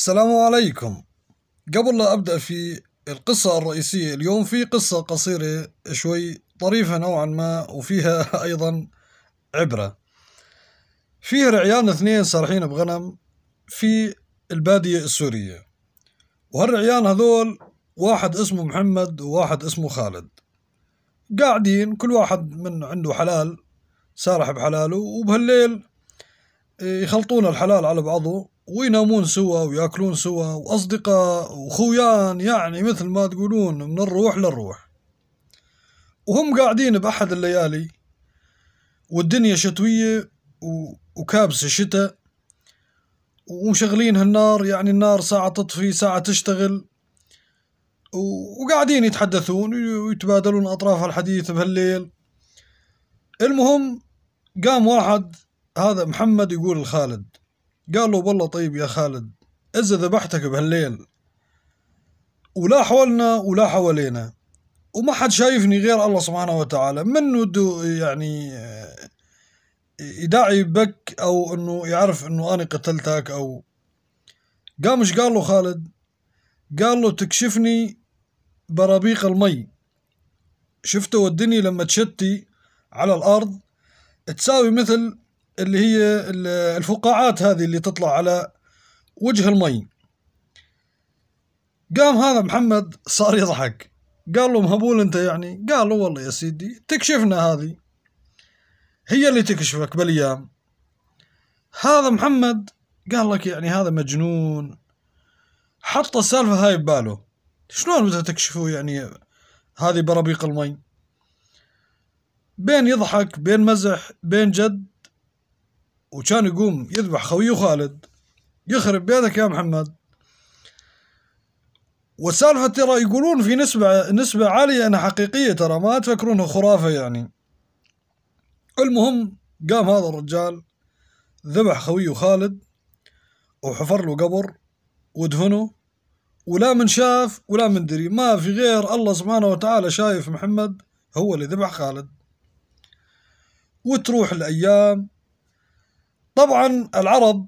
السلام عليكم قبل لا أبدأ في القصة الرئيسية اليوم في قصة قصيرة شوي طريفة نوعا ما وفيها أيضا عبرة فيه رعيان اثنين سارحين بغنم في البادية السورية وهالرعيان هذول واحد اسمه محمد وواحد اسمه خالد قاعدين كل واحد من عنده حلال سارح بحلاله وبهالليل إيه، يخلطون الحلال على بعضه وينامون سوا وياكلون سوا واصدقاء وخويان يعني مثل ما تقولون من الروح للروح وهم قاعدين باحد الليالي والدنيا شتويه وكابسه شتاء ومشغلين هالنار يعني النار ساعة تطفي ساعة تشتغل وقاعدين يتحدثون ويتبادلون أطراف الحديث بهالليل المهم قام واحد هذا محمد يقول لخالد قالوا والله طيب يا خالد إذا ذبحتك بهالليل ولا حولنا ولا حوالينا وما حد شايفني غير الله سبحانه وتعالى من دو يعني يداعي بك او انه يعرف انه انا قتلتك او قام ايش قال له خالد قال له تكشفني برابيق المي شفته ودني لما تشتي على الارض تساوي مثل اللي هي الفقاعات هذه اللي تطلع على وجه المي قام هذا محمد صار يضحك قال له مهبول انت يعني قال له والله يا سيدي تكشفنا هذه هي اللي تكشفك بالايام هذا محمد قال لك يعني هذا مجنون حط السالفه هاي بباله شلون بدها تكشفوا يعني هذه برابيق المي بين يضحك بين مزح بين جد وكان يقوم يذبح خويه خالد يخرب بيتك يا محمد والسالفة ترى يقولون في نسبة نسبة عالية انها حقيقية ترى ما تفكرونها خرافة يعني المهم قام هذا الرجال ذبح خويه خالد وحفر له قبر ودفنه ولا من شاف ولا من دري ما في غير الله سبحانه وتعالى شايف محمد هو اللي ذبح خالد وتروح الأيام طبعا العرب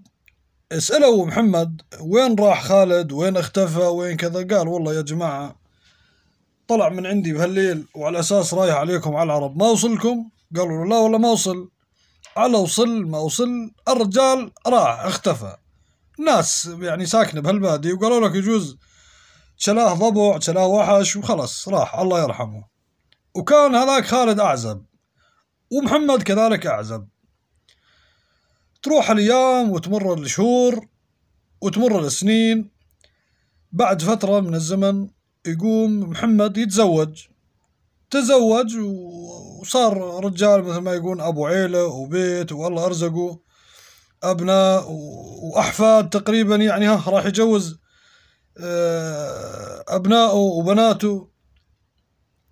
سألوا محمد وين راح خالد وين اختفى وين كذا قال والله يا جماعة طلع من عندي بهالليل وعلى أساس رايح عليكم على العرب ما وصلكم قالوا له لا والله ما وصل على وصل ما وصل الرجال راح اختفى ناس يعني ساكنة بهالبادي وقالوا لك يجوز شلاه ضبع شلاه وحش وخلص راح الله يرحمه وكان هذاك خالد أعزب ومحمد كذلك أعزب تروح الأيام وتمر الشهور وتمر السنين بعد فترة من الزمن يقوم محمد يتزوج تزوج وصار رجال مثل ما يقول أبو عيلة وبيت والله أرزقه أبناء وأحفاد تقريبا يعني ها راح يجوز أبناءه آه، وبناته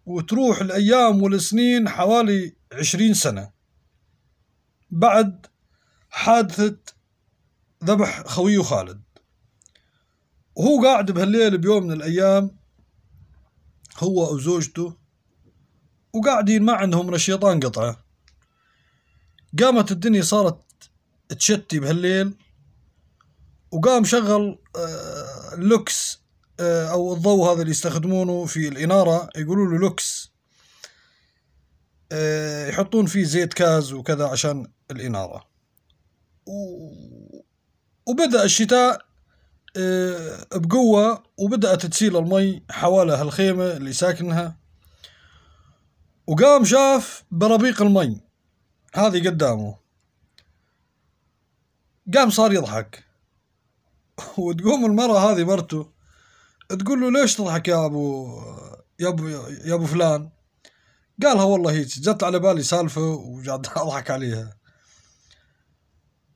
وتروح الأيام والسنين حوالي عشرين سنة بعد حادثة ذبح خويه خالد وهو قاعد بهالليل بيوم من الأيام هو وزوجته وقاعدين ما عندهم رشيطان قطعة قامت الدنيا صارت تشتي بهالليل وقام شغل آه، لوكس آه، أو الضوء هذا اللي يستخدمونه في الإنارة يقولوا له لوكس آه، يحطون فيه زيت كاز وكذا عشان الإنارة وبدأ الشتاء آه، بقوة وبدأت تسيل المي حوالى هالخيمة اللي ساكنها وقام شاف بربيق المي هذه قدامه قام صار يضحك وتقوم المرأة هذه مرته تقول له ليش تضحك يا أبو يا أبو يا أبو فلان قالها والله هيك جت على بالي سالفة وقعدت أضحك عليها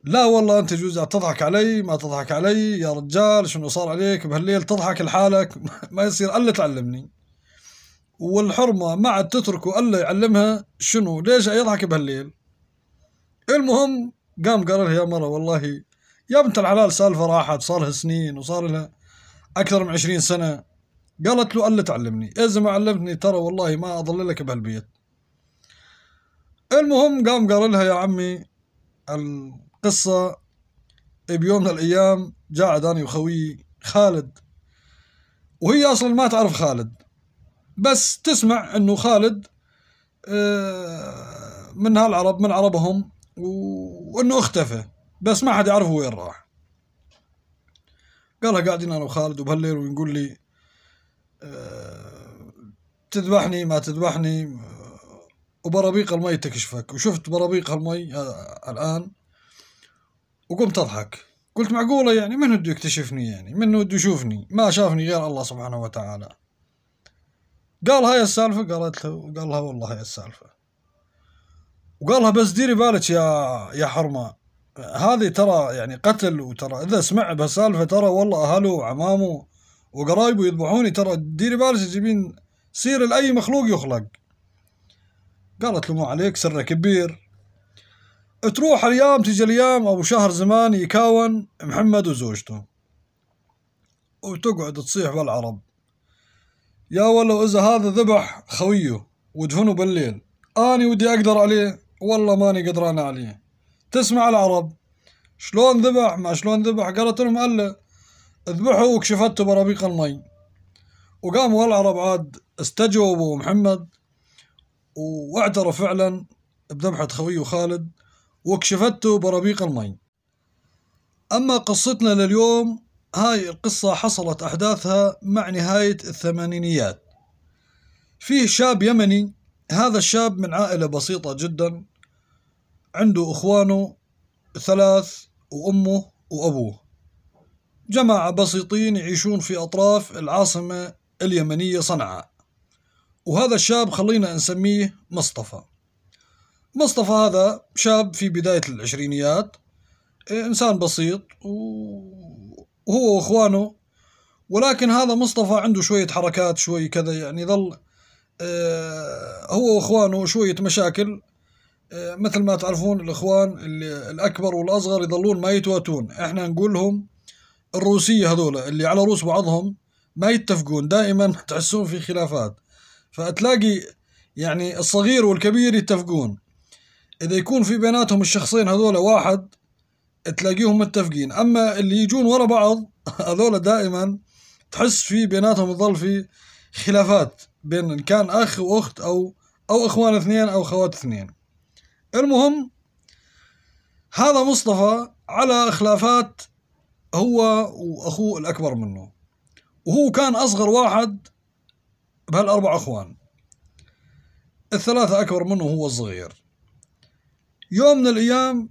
لا والله انت جوز تضحك علي ما تضحك علي يا رجال شنو صار عليك بهالليل تضحك لحالك ما يصير الا تعلمني والحرمة ما عاد تتركه الا يعلمها شنو ليش يضحك بهالليل المهم قام قال لها يا مرة والله يا بنت الحلال سالفة راحت صار لها سنين وصار لها أكثر من عشرين سنة قالت له ألا تعلمني إذا إيه ما علمتني ترى والله ما أضللك بهالبيت المهم قام قال لها يا عمي ال... قصة بيوم من الأيام قاعد أنا وخويي خالد وهي أصلا ما تعرف خالد بس تسمع أنه خالد آه، من هالعرب من عربهم وأنه اختفى بس ما حد يعرف وين راح قالها قاعدين أنا وخالد وبهالليل ونقول لي آه، تذبحني ما تذبحني وبرابيق المي تكشفك وشفت برابيق المي آه، الآن وقمت أضحك قلت معقولة يعني من بده يكتشفني يعني من بده يشوفني ما شافني غير الله سبحانه وتعالى قال هاي السالفة قالت له قال لها والله هاي السالفة وقال لها بس ديري بالك يا يا حرمة هذه ترى يعني قتل وترى إذا سمع بهالسالفة ترى والله أهله وعمامه وقرايبه يذبحوني ترى ديري بالك تجيبين سير لأي مخلوق يخلق قالت له ما عليك سر كبير تروح الايام تجي الايام او شهر زمان يكاون محمد وزوجته وتقعد تصيح بالعرب يا ولو اذا هذا ذبح خويه ودفنه بالليل اني ودي اقدر عليه والله ماني قدران عليه تسمع العرب شلون ذبح ما شلون ذبح قالت لهم الا اذبحوا وكشفته برابيق المي وقاموا العرب عاد استجوبوا محمد واعترف فعلا بذبحة خويه خالد وكشفت بربيق المي أما قصتنا لليوم هاي القصة حصلت أحداثها مع نهاية الثمانينيات فيه شاب يمني هذا الشاب من عائلة بسيطة جدا عنده إخوانه ثلاث وأمه وأبوه جماعة بسيطين يعيشون في أطراف العاصمة اليمنية صنعاء وهذا الشاب خلينا نسميه مصطفى مصطفى هذا شاب في بداية العشرينيات إيه، إنسان بسيط وهو وإخوانه ولكن هذا مصطفى عنده شوية حركات شوي كذا يعني ظل إيه، هو وإخوانه شوية مشاكل إيه، مثل ما تعرفون الإخوان اللي الأكبر والأصغر يظلون ما يتواتون إحنا نقول لهم الروسية هذول اللي على روس بعضهم ما يتفقون دائما تحسون في خلافات فتلاقي يعني الصغير والكبير يتفقون اذا يكون في بيناتهم الشخصين هذول واحد تلاقيهم متفقين اما اللي يجون ورا بعض هذول دائما تحس في بيناتهم يظل في خلافات بين ان كان اخ واخت او او اخوان اثنين او خوات اثنين المهم هذا مصطفى على خلافات هو واخوه الاكبر منه وهو كان اصغر واحد بهالاربع اخوان الثلاثه اكبر منه هو الصغير يوم من الأيام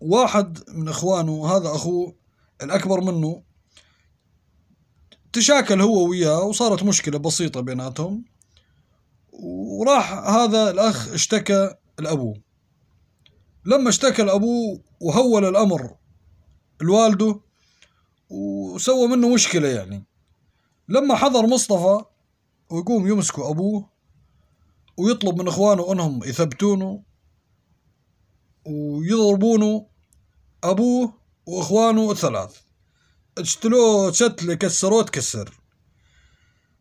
واحد من إخوانه هذا أخوه الأكبر منه تشاكل هو وياه وصارت مشكلة بسيطة بيناتهم وراح هذا الأخ اشتكى لأبوه لما اشتكى لأبوه وهول الأمر لوالده وسوى منه مشكلة يعني لما حضر مصطفى ويقوم يمسكوا أبوه ويطلب من إخوانه أنهم يثبتونه ويضربونه أبوه وإخوانه الثلاث اجتلوه شتله كسروه تكسر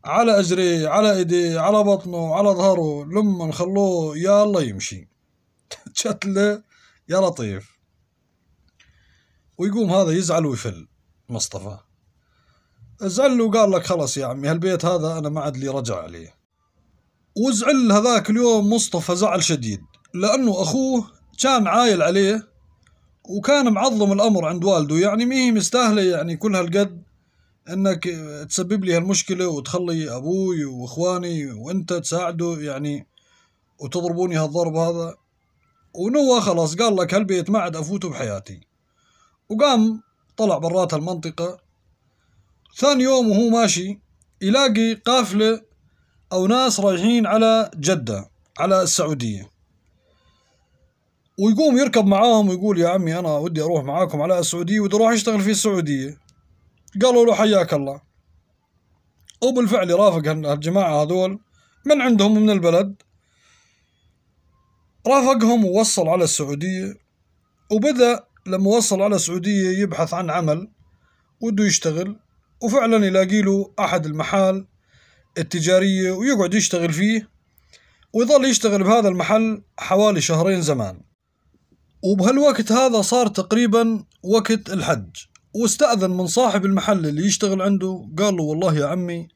على أجري على إيدي على بطنه على ظهره لما نخلوه يا الله يمشي شتله يا لطيف ويقوم هذا يزعل ويفل مصطفى زعل وقال لك خلاص يا عمي هالبيت هذا أنا ما عاد لي رجع عليه وزعل هذاك اليوم مصطفى زعل شديد لأنه أخوه كان عايل عليه وكان معظم الامر عند والده يعني مي مستاهله يعني كل هالقد انك تسبب لي هالمشكله وتخلي ابوي واخواني وانت تساعده يعني وتضربوني هالضرب هذا ونوى خلاص قال لك هالبيت ما عاد افوته بحياتي وقام طلع برات هالمنطقه ثاني يوم وهو ماشي يلاقي قافله او ناس رايحين على جده على السعوديه ويقوم يركب معاهم ويقول يا عمي انا ودي اروح معاكم على السعوديه ودي اروح اشتغل في السعوديه قالوا له حياك الله وبالفعل رافق هالجماعه هذول من عندهم من البلد رافقهم ووصل على السعوديه وبدا لما وصل على السعوديه يبحث عن عمل وده يشتغل وفعلا يلاقي له احد المحال التجاريه ويقعد يشتغل فيه ويظل يشتغل بهذا المحل حوالي شهرين زمان وبهالوقت هذا صار تقريبا وقت الحج واستأذن من صاحب المحل اللي يشتغل عنده قال له والله يا عمي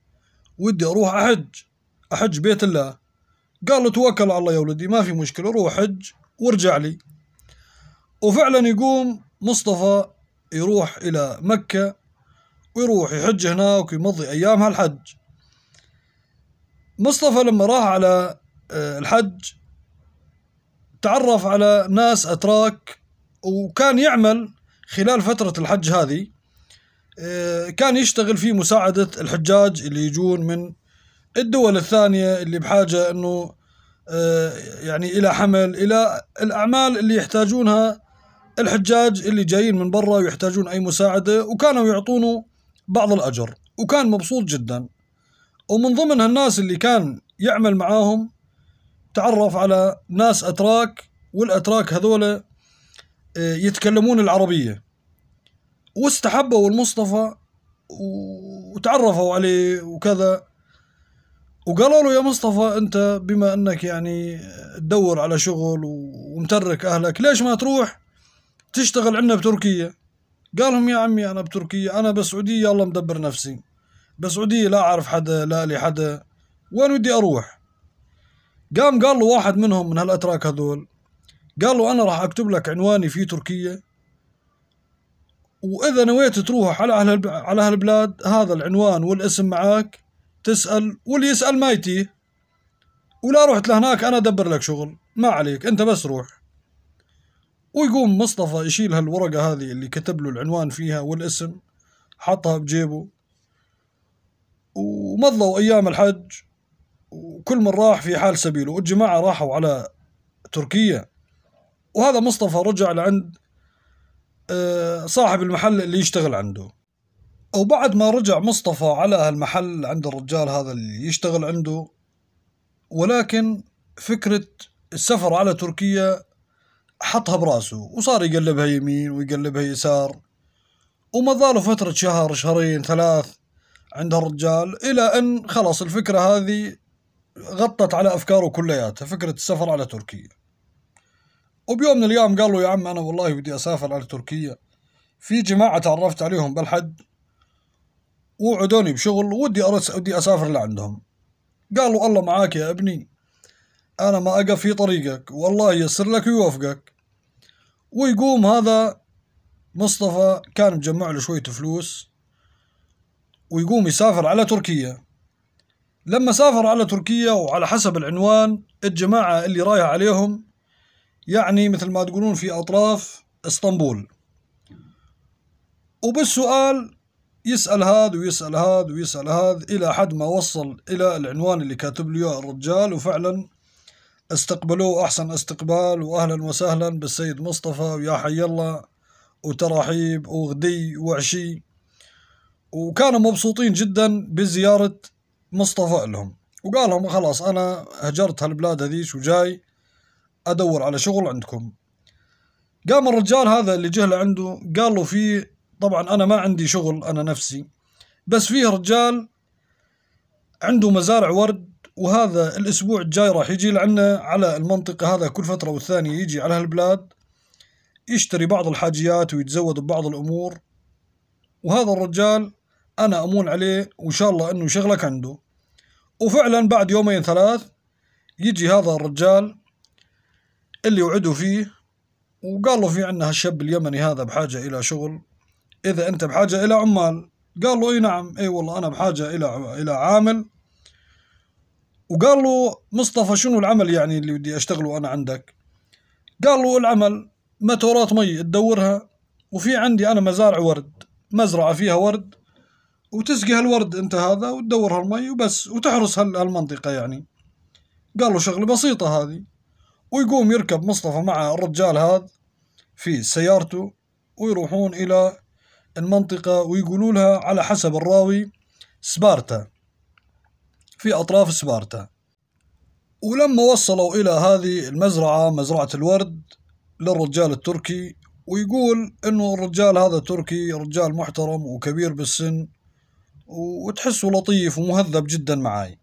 ودي أروح أحج أحج بيت الله قال له توكل على الله يا ولدي ما في مشكلة روح حج وارجع لي وفعلا يقوم مصطفى يروح إلى مكة ويروح يحج هناك ويمضي أيام هالحج مصطفى لما راح على آه، الحج تعرف على ناس أتراك وكان يعمل خلال فترة الحج هذه آه، كان يشتغل في مساعدة الحجاج اللي يجون من الدول الثانية اللي بحاجة أنه آه، يعني إلى حمل إلى الأعمال اللي يحتاجونها الحجاج اللي جايين من برا ويحتاجون أي مساعدة وكانوا يعطونه بعض الأجر وكان مبسوط جدا ومن ضمن هالناس اللي كان يعمل معاهم تعرف على ناس أتراك والأتراك هذول آه، يتكلمون العربية واستحبوا المصطفى وتعرفوا عليه وكذا وقالوا له يا مصطفى انت بما انك يعني تدور على شغل ومترك اهلك ليش ما تروح تشتغل عندنا بتركيا قال لهم يا عمي انا بتركيا انا بالسعوديه الله مدبر نفسي بالسعوديه لا اعرف حدا لا لي حدا وين ودي اروح قام قال له واحد منهم من هالاتراك هذول قال له انا راح اكتب لك عنواني في تركيا واذا نويت تروح على اهل على هالبلاد هذا العنوان والاسم معك تسال واللي يسال ما يتيه ولا رحت لهناك انا ادبر لك شغل ما عليك انت بس روح ويقوم مصطفى يشيل هالورقة هذه اللي كتب له العنوان فيها والاسم حطها بجيبه ومضوا أيام الحج وكل من راح في حال سبيله والجماعة راحوا على تركيا وهذا مصطفى رجع لعند آه، صاحب المحل اللي يشتغل عنده وبعد ما رجع مصطفى على هالمحل عند الرجال هذا اللي يشتغل عنده ولكن فكرة السفر على تركيا حطها براسه وصار يقلبها يمين ويقلبها يسار وما ظالوا فترة شهر شهرين ثلاث عند هالرجال إلى أن خلص الفكرة هذه غطت على افكاره كلياتها فكره السفر على تركيا وبيوم من الايام قال له يا عم انا والله بدي اسافر على تركيا في جماعه تعرفت عليهم بالحد وعدوني بشغل ودي أرس ودي اسافر لعندهم قالوا الله معاك يا ابني انا ما اقف في طريقك والله ييسر لك ويوفقك ويقوم هذا مصطفى كان مجمع له شويه فلوس ويقوم يسافر على تركيا لما سافر على تركيا وعلى حسب العنوان الجماعة اللي رايح عليهم يعني مثل ما تقولون في أطراف اسطنبول وبالسؤال يسأل هذا ويسأل هذا ويسأل هذا إلى حد ما وصل إلى العنوان اللي كاتب له الرجال وفعلا استقبلوه أحسن استقبال وأهلا وسهلا بالسيد مصطفى ويا حي الله وترحيب وغدي وعشي وكانوا مبسوطين جدا بزيارة مصطفى لهم وقال لهم خلاص أنا هجرت هالبلاد هذيش وجاي أدور على شغل عندكم قام الرجال هذا اللي جهل عنده قال له في طبعا أنا ما عندي شغل أنا نفسي بس فيه رجال عنده مزارع ورد وهذا الأسبوع الجاي راح يجي لعنا على المنطقة هذا كل فترة والثانية يجي على هالبلاد يشتري بعض الحاجيات ويتزود ببعض الأمور وهذا الرجال أنا أمون عليه وإن شاء الله إنه شغلك عنده وفعلا بعد يومين ثلاث يجي هذا الرجال اللي وعده فيه وقال له في عندنا هالشاب اليمني هذا بحاجة إلى شغل إذا أنت بحاجة إلى عمال قال له إي نعم إي والله أنا بحاجة إلى إلى عامل وقال له مصطفى شنو العمل يعني اللي بدي أشتغله أنا عندك قال له العمل ماتورات مي تدورها وفي عندي أنا مزارع ورد مزرعة فيها ورد وتسقي هالورد انت هذا وتدور هالمي وبس وتحرس هالمنطقة يعني قال له شغلة بسيطة هذه ويقوم يركب مصطفى مع الرجال هذا في سيارته ويروحون إلى المنطقة ويقولوا لها على حسب الراوي سبارتا في أطراف سبارتا ولما وصلوا إلى هذه المزرعة مزرعة الورد للرجال التركي ويقول انه الرجال هذا تركي رجال محترم وكبير بالسن وتحسه لطيف ومهذب جدا معاي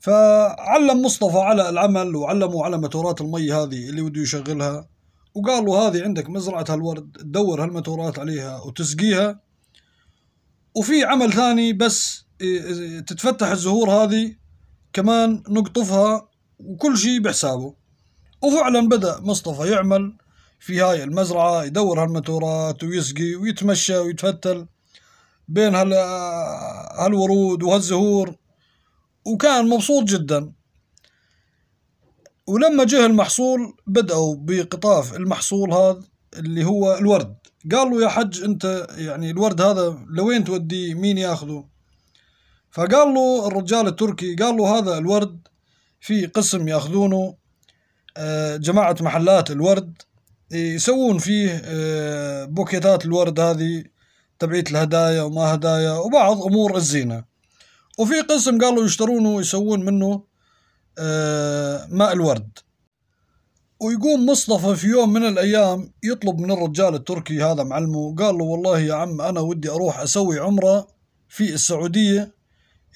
فعلم مصطفى على العمل وعلمه على ماتورات المي هذه اللي بده يشغلها وقال له هذه عندك مزرعة هالورد تدور هالماتورات عليها وتسقيها وفي عمل ثاني بس إيه، إيه، تتفتح الزهور هذه كمان نقطفها وكل شيء بحسابه وفعلا بدأ مصطفى يعمل في هاي المزرعة يدور هالماتورات ويسقي ويتمشى ويتفتل بين هالورود وهالزهور وكان مبسوط جدا ولما جه المحصول بدأوا بقطاف المحصول هذا اللي هو الورد قال له يا حج انت يعني الورد هذا لوين توديه مين ياخذه فقال له الرجال التركي قال له هذا الورد في قسم ياخذونه آه، جماعة محلات الورد إيه، يسوون فيه آه، بوكيتات الورد هذه تبعية الهدايا وما هدايا وبعض أمور الزينة وفي قسم قالوا يشترونه ويسوون منه آه، ماء الورد ويقوم مصطفى في يوم من الأيام يطلب من الرجال التركي هذا معلمه قال له والله يا عم أنا ودي أروح أسوي عمرة في السعودية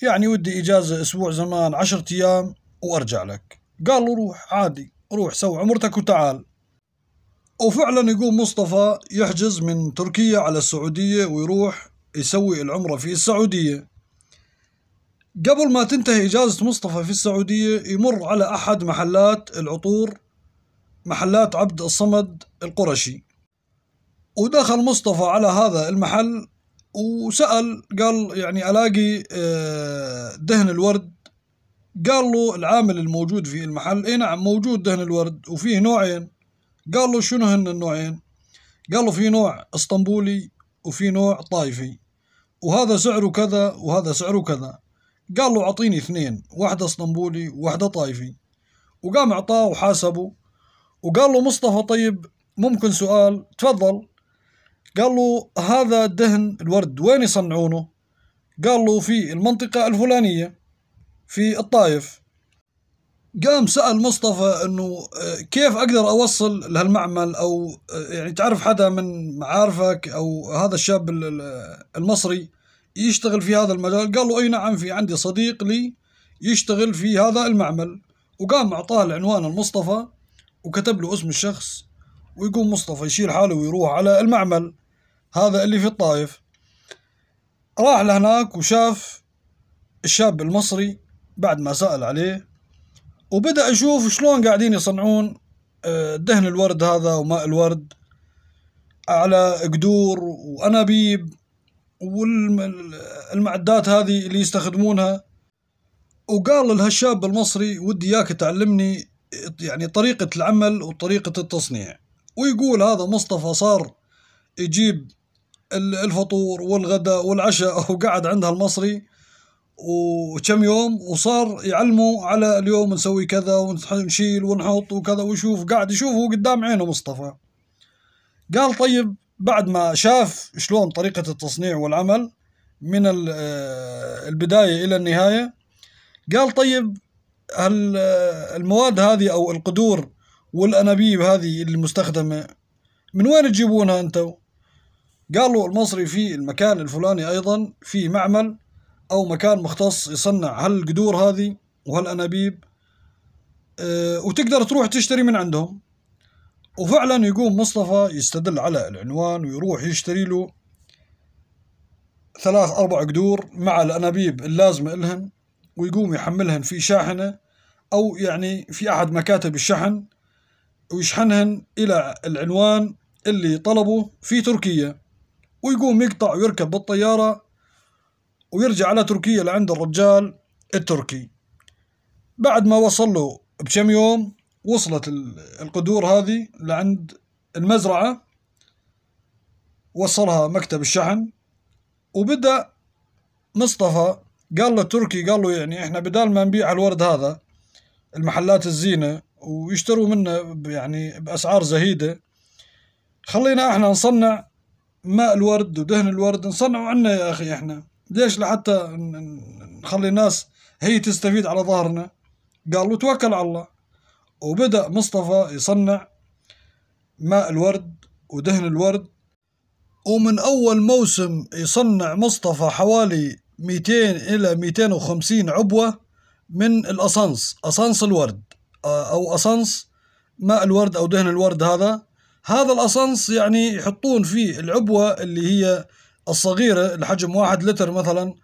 يعني ودي إجازة أسبوع زمان عشرة أيام وأرجع لك قال له روح عادي روح سوي عمرتك وتعال وفعلا يقوم مصطفى يحجز من تركيا على السعودية ويروح يسوي العمرة في السعودية قبل ما تنتهي إجازة مصطفى في السعودية يمر على أحد محلات العطور محلات عبد الصمد القرشي ودخل مصطفى على هذا المحل وسأل قال يعني ألاقي آه، دهن الورد قال له العامل الموجود في المحل اي نعم موجود دهن الورد وفيه نوعين قال له شنو هن النوعين قال له في نوع اسطنبولي وفي نوع طائفي وهذا سعره كذا وهذا سعره كذا قال له اعطيني اثنين واحدة اسطنبولي وواحدة طائفي وقام اعطاه وحاسبه وقال له مصطفى طيب ممكن سؤال تفضل قال له هذا الدهن الورد وين يصنعونه قال له في المنطقة الفلانية في الطائف قام سال مصطفى انه آه، كيف اقدر اوصل لهالمعمل او آه، يعني تعرف حدا من معارفك او هذا الشاب المصري يشتغل في هذا المجال قال له اي نعم في عندي صديق لي يشتغل في هذا المعمل وقام اعطاه العنوان المصطفى وكتب له اسم الشخص ويقوم مصطفى يشيل حاله ويروح على المعمل هذا اللي في الطائف راح لهناك وشاف الشاب المصري بعد ما سأل عليه وبدأ أشوف شلون قاعدين يصنعون آه، دهن الورد هذا وماء الورد على قدور وأنابيب والمعدات هذه اللي يستخدمونها وقال لهالشاب المصري ودي اياك تعلمني يعني طريقة العمل وطريقة التصنيع ويقول هذا مصطفى صار يجيب الفطور والغداء والعشاء وقعد عند هالمصري وكم يوم وصار يعلموا على اليوم نسوي كذا ونشيل ونحط وكذا ويشوف قاعد يشوفه قدام عينه مصطفى قال طيب بعد ما شاف شلون طريقة التصنيع والعمل من آه، البداية إلى النهاية قال طيب آه، المواد هذه أو القدور والأنابيب هذه المستخدمة من وين تجيبونها أنتو؟ قالوا المصري في المكان الفلاني أيضا في معمل أو مكان مختص يصنع هالقدور هذه وهالأنابيب أه وتقدر تروح تشتري من عندهم وفعلا يقوم مصطفى يستدل على العنوان ويروح يشتري له ثلاث أربع قدور مع الأنابيب اللازمة إلهن ويقوم يحملهن في شاحنة أو يعني في أحد مكاتب الشحن ويشحنهن إلى العنوان اللي طلبه في تركيا ويقوم يقطع ويركب بالطيارة ويرجع على تركيا لعند الرجال التركي بعد ما وصل له بكم يوم وصلت القدور هذه لعند المزرعة وصلها مكتب الشحن وبدأ مصطفى قال له التركي قال له يعني احنا بدال ما نبيع الورد هذا المحلات الزينة ويشتروا منه يعني بأسعار زهيدة خلينا احنا نصنع ماء الورد ودهن الورد نصنعه عنا يا أخي احنا ليش لحتى نخلي الناس هي تستفيد على ظهرنا قال له توكل على الله وبدأ مصطفى يصنع ماء الورد ودهن الورد ومن أول موسم يصنع مصطفى حوالي 200 إلى 250 عبوة من الأصنص أصنص الورد آه، أو أصنص ماء الورد أو دهن الورد هذا هذا الأصنص يعني يحطون فيه العبوة اللي هي الصغيرة لحجم واحد لتر مثلا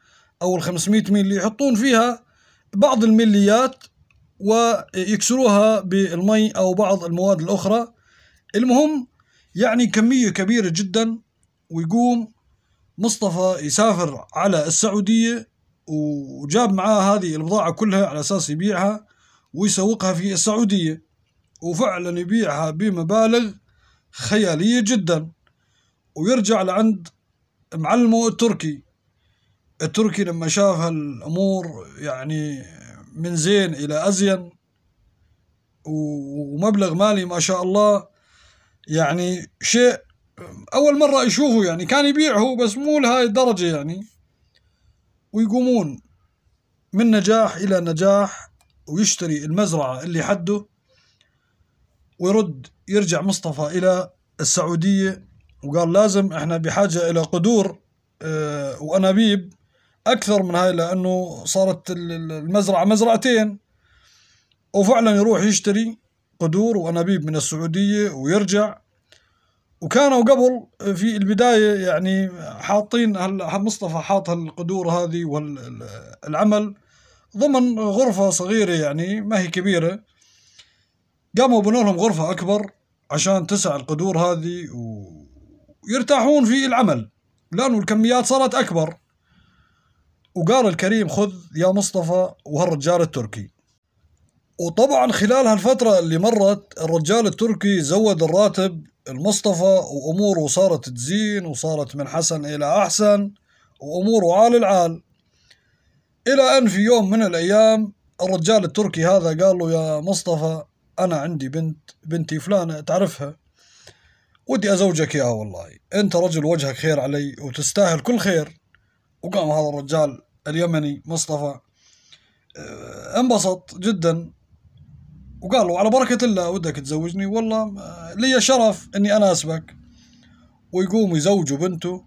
أو ال 500 ملي يحطون فيها بعض المليات ويكسروها بالمي أو بعض المواد الأخرى المهم يعني كمية كبيرة جدا ويقوم مصطفى يسافر على السعودية وجاب معاه هذه البضاعة كلها على أساس يبيعها ويسوقها في السعودية وفعلا يبيعها بمبالغ خيالية جدا ويرجع لعند معلمه التركي التركي لما شاف هالأمور يعني من زين إلى أزين ومبلغ مالي ما شاء الله يعني شيء أول مرة يشوفه يعني كان يبيعه بس مو لهاي الدرجة يعني ويقومون من نجاح إلى نجاح ويشتري المزرعة اللي حده ويرد يرجع مصطفى إلى السعودية وقال لازم احنا بحاجة الى قدور آه، وانابيب اكثر من هاي لانه صارت المزرعة مزرعتين وفعلا يروح يشتري قدور وانابيب من السعودية ويرجع وكانوا قبل في البداية يعني حاطين مصطفى حاط هالقدور هذه والعمل ضمن غرفة صغيرة يعني ما هي كبيرة قاموا بنوا لهم غرفة أكبر عشان تسع القدور هذه و يرتاحون في العمل لأنه الكميات صارت أكبر وقال الكريم خذ يا مصطفى وهالرجال التركي وطبعا خلال هالفترة اللي مرت الرجال التركي زود الراتب المصطفى وأموره صارت تزين وصارت من حسن إلى أحسن وأموره عال العال إلى أن في يوم من الأيام الرجال التركي هذا قال له يا مصطفى أنا عندي بنت بنتي فلانة تعرفها ودي أزوجك يا والله أنت رجل وجهك خير علي وتستاهل كل خير وقام هذا الرجال اليمني مصطفى آه، انبسط جدا وقال له على بركة الله ودك تزوجني والله آه، لي شرف أني أناسبك ويقوم يزوجوا بنته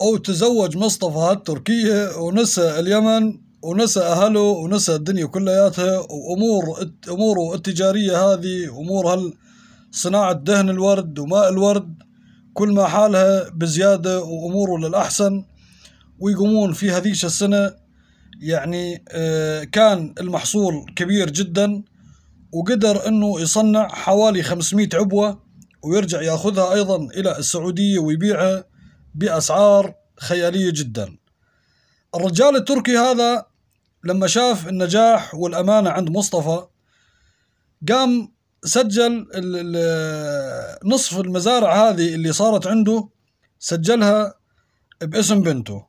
أو تزوج مصطفى التركية ونسى اليمن ونسى أهله ونسى الدنيا كلياتها وأمور أموره التجارية هذه أمور هال صناعة دهن الورد وماء الورد كل ما حالها بزيادة وأموره للأحسن ويقومون في هذيش السنة يعني آه، كان المحصول كبير جدا وقدر أنه يصنع حوالي 500 عبوة ويرجع ياخذها أيضا إلى السعودية ويبيعها بأسعار خيالية جدا الرجال التركي هذا لما شاف النجاح والأمانة عند مصطفى قام سجل نصف المزارع هذه اللي صارت عنده سجلها باسم بنته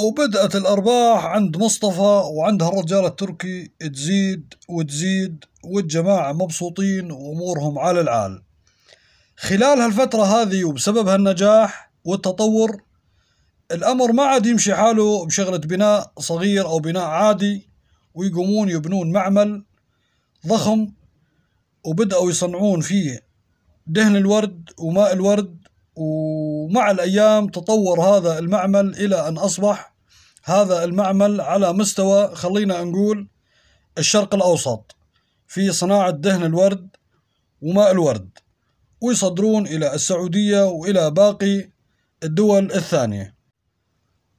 وبدأت الأرباح عند مصطفى وعند هالرجال التركي تزيد وتزيد والجماعة مبسوطين وأمورهم على العال خلال هالفترة هذه وبسبب هالنجاح والتطور الأمر ما عاد يمشي حاله بشغلة بناء صغير أو بناء عادي ويقومون يبنون معمل ضخم وبدأوا يصنعون فيه دهن الورد وماء الورد ومع الأيام تطور هذا المعمل إلى أن أصبح هذا المعمل على مستوى خلينا نقول الشرق الأوسط في صناعة دهن الورد وماء الورد ويصدرون إلى السعودية وإلى باقي الدول الثانية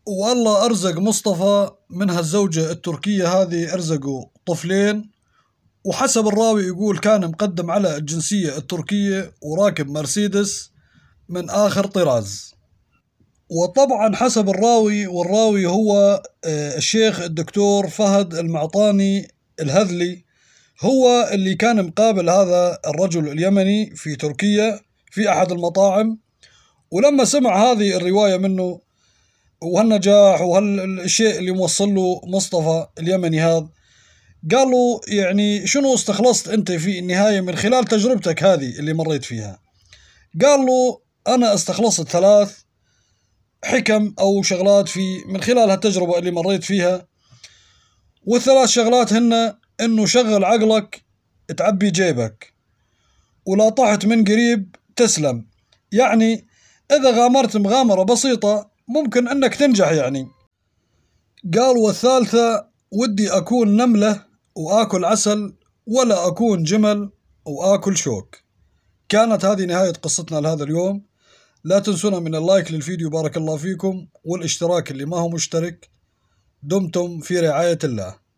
والله أرزق مصطفى من هالزوجة التركية هذه أرزقوا طفلين وحسب الراوي يقول كان مقدم على الجنسية التركية وراكب مرسيدس من آخر طراز وطبعا حسب الراوي والراوي هو آه، الشيخ الدكتور فهد المعطاني الهذلي هو اللي كان مقابل هذا الرجل اليمني في تركيا في أحد المطاعم ولما سمع هذه الرواية منه وهالنجاح وهالشيء اللي موصل له مصطفى اليمني هذا قالوا يعني شنو استخلصت أنت في النهاية من خلال تجربتك هذه اللي مريت فيها قالوا أنا استخلصت ثلاث حكم أو شغلات في من خلال هالتجربة اللي مريت فيها والثلاث شغلات هن أنه شغل عقلك تعبي جيبك ولا طحت من قريب تسلم يعني إذا غامرت مغامرة بسيطة ممكن أنك تنجح يعني قال والثالثة ودي أكون نملة وآكل عسل ولا أكون جمل وآكل شوك كانت هذه نهاية قصتنا لهذا اليوم لا تنسونا من اللايك للفيديو بارك الله فيكم والاشتراك اللي ما هو مشترك دمتم في رعاية الله